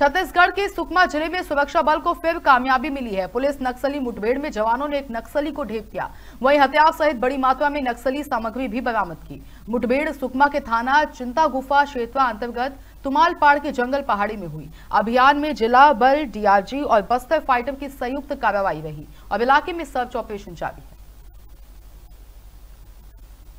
छत्तीसगढ़ के सुकमा जिले में सुरक्षा बल को फिर कामयाबी मिली है पुलिस नक्सली मुठभेड़ में जवानों ने एक नक्सली को ढेर दिया वहीं हथियार सहित बड़ी मात्रा में नक्सली सामग्री भी बरामद की मुठभेड़ सुकमा के थाना चिंता गुफा क्षेत्र अंतर्गत तुमाल पाड़ के जंगल पहाड़ी में हुई अभियान में जिला बल डीआरजी और बस्तर फाइटर की संयुक्त कार्रवाई रही और इलाके में सर्च ऑपरेशन जारी है